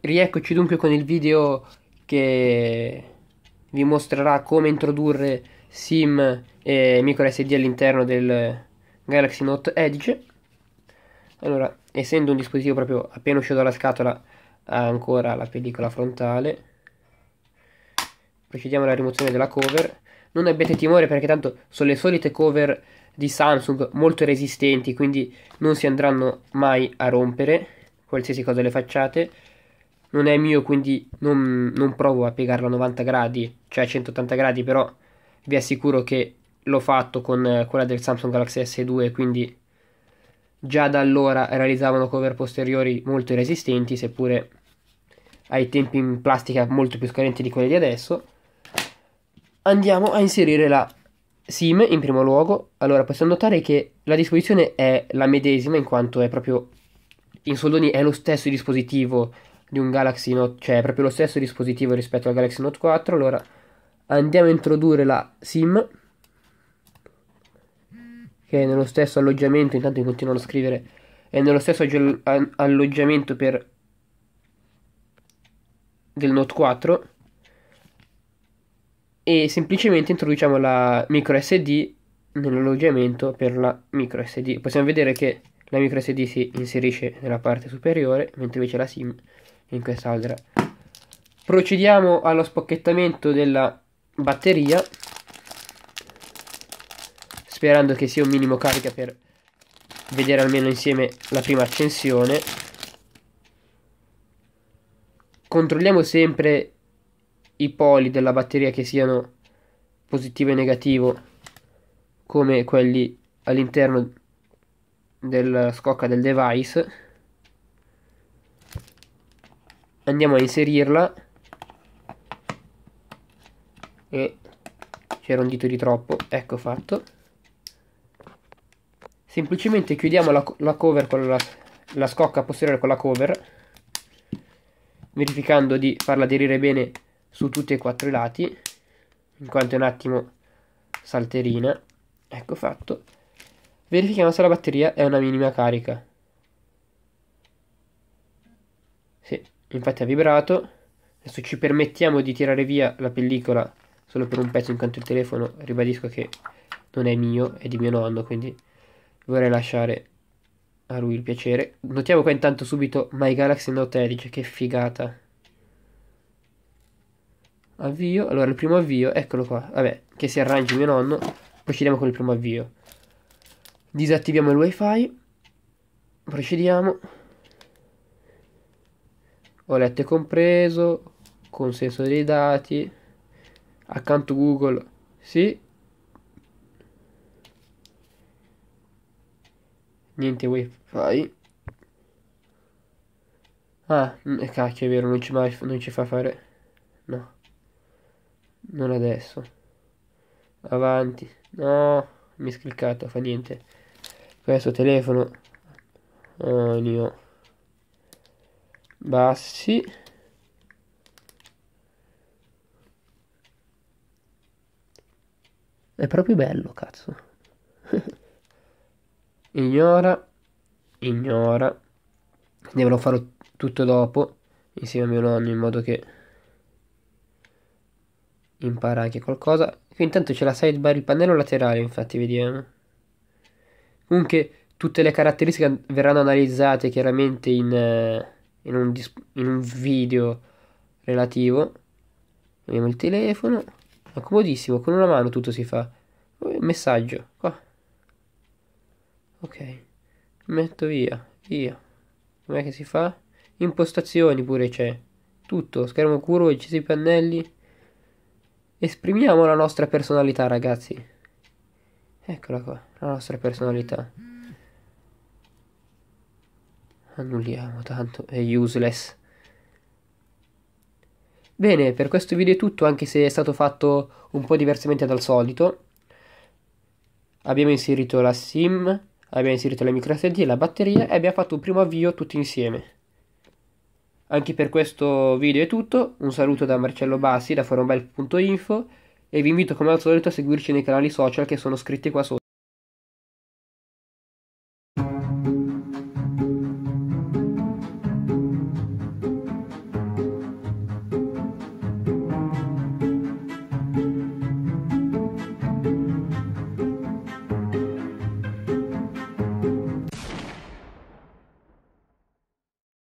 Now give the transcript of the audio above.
Rieccoci dunque con il video che vi mostrerà come introdurre SIM e microSD all'interno del Galaxy Note Edge. Allora, essendo un dispositivo proprio appena uscito dalla scatola ha ancora la pellicola frontale. Procediamo alla rimozione della cover non abbiate timore perché tanto sono le solite cover di Samsung molto resistenti, quindi non si andranno mai a rompere, qualsiasi cosa le facciate. Non è mio, quindi non, non provo a piegarlo a 90 gradi, cioè a 180 gradi, però vi assicuro che l'ho fatto con eh, quella del Samsung Galaxy S2, quindi già da allora realizzavano cover posteriori molto resistenti, seppure ai tempi in plastica molto più scadenti di quelli di adesso andiamo a inserire la SIM in primo luogo. Allora possiamo notare che la disposizione è la medesima in quanto è proprio in soldoni è lo stesso dispositivo di un Galaxy Note, cioè è proprio lo stesso dispositivo rispetto al Galaxy Note 4. Allora andiamo a introdurre la SIM che è nello stesso alloggiamento, intanto continuano a scrivere è nello stesso alloggiamento per del Note 4 e semplicemente introduciamo la micro SD nell'alloggiamento per la micro SD. Possiamo vedere che la micro SD si inserisce nella parte superiore, mentre invece la SIM in quest'altra. Procediamo allo spocchettamento della batteria, sperando che sia un minimo carica per vedere almeno insieme la prima accensione. Controlliamo sempre i poli della batteria che siano positivo e negativo come quelli all'interno della scocca del device andiamo a inserirla e c'era un dito di troppo ecco fatto semplicemente chiudiamo la, la cover con la, la scocca posteriore con la cover verificando di farla aderire bene su tutti e quattro i lati in quanto è un attimo salterina ecco fatto verifichiamo se la batteria è una minima carica sì, infatti ha vibrato adesso ci permettiamo di tirare via la pellicola solo per un pezzo in quanto il telefono ribadisco che non è mio è di mio nonno quindi vorrei lasciare a lui il piacere notiamo qua intanto subito My Galaxy Note 13 che figata Avvio. Allora, il primo avvio, eccolo qua. Vabbè, che si arrangi mio nonno. Procediamo con il primo avvio. Disattiviamo il wifi. Procediamo. Olette compreso. Consenso dei dati. Accanto Google. Sì. Niente wifi. Ah, mm, eh, cacchio, è vero, non ci, mai, non ci fa fare... No. Non adesso. Avanti. No, mi è scriccato, fa niente. Questo telefono. Anio. Oh, Bassi. È proprio bello, cazzo. ignora. Ignora. Devo farlo tutto dopo. Insieme a mio nonno in modo che impara anche qualcosa. Qui intanto c'è la sidebar, il pannello laterale, infatti, vediamo. Comunque tutte le caratteristiche verranno analizzate chiaramente in, eh, in, un, in un, video relativo. Vediamo il telefono. È comodissimo, con una mano tutto si fa. Eh, messaggio, qua. Ok. Metto via, via. Com'è che si fa? Impostazioni pure c'è. Tutto, schermo curvo, incisi i pannelli. Esprimiamo la nostra personalità, ragazzi. Eccola qua, la nostra personalità. Annulliamo tanto, è useless. Bene, per questo video è tutto, anche se è stato fatto un po' diversamente dal solito. Abbiamo inserito la SIM, abbiamo inserito la microSD, la batteria e abbiamo fatto un primo avvio tutti insieme. Anche per questo video è tutto, un saluto da Marcello Bassi da forumbike.info e vi invito come al solito a seguirci nei canali social che sono scritti qua sotto.